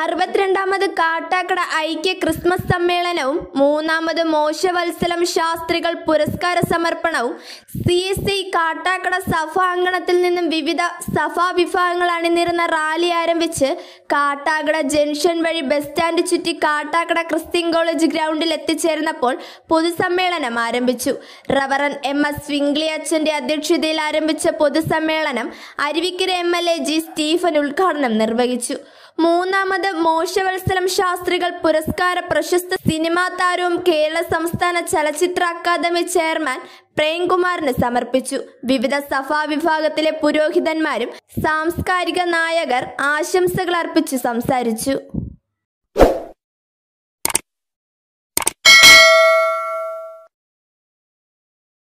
അറുപത്തിരണ്ടാമത് കാട്ടാക്കട ഐക്യ ക്രിസ്മസ് സമ്മേളനവും മൂന്നാമത് മോശവത്സലം ശാസ്ത്രികൾ പുരസ്കാര സമർപ്പണവും സി എസ് ഐ കാട്ടാക്കട സഭാംഗണത്തിൽ നിന്നും വിവിധ സഭാ വിഭാഗങ്ങൾ അണിനിരുന്ന റാലി ആരംഭിച്ച് കാട്ടാക്കട ജംഗ്ഷൻ വഴി ബസ് സ്റ്റാൻഡ് ചുറ്റി കാട്ടാക്കട ക്രിസ്ത്യൻ കോളേജ് ഗ്രൗണ്ടിൽ എത്തിച്ചേർന്നപ്പോൾ പൊതുസമ്മേളനം ആരംഭിച്ചു റവറൻ എം എസ് വിംഗ്ലി അച്ഛൻ്റെ അധ്യക്ഷതയിൽ ആരംഭിച്ച പൊതുസമ്മേളനം Aruvikkara M L A G Stephen ഉദ്ഘാടനം നിർവഹിച്ചു മൂന്നാമത് മോശവത്സരം ശാസ്ത്രികൾ പുരസ്കാര പ്രശസ്ത സിനിമാ താരവും കേരള സംസ്ഥാന ചലച്ചിത്ര അക്കാദമി ചെയർമാൻ പ്രേംകുമാറിന് സമർപ്പിച്ചു വിവിധ സഭാ വിഭാഗത്തിലെ പുരോഹിതന്മാരും സാംസ്കാരിക നായകർ ആശംസകൾ അർപ്പിച്ചു സംസാരിച്ചു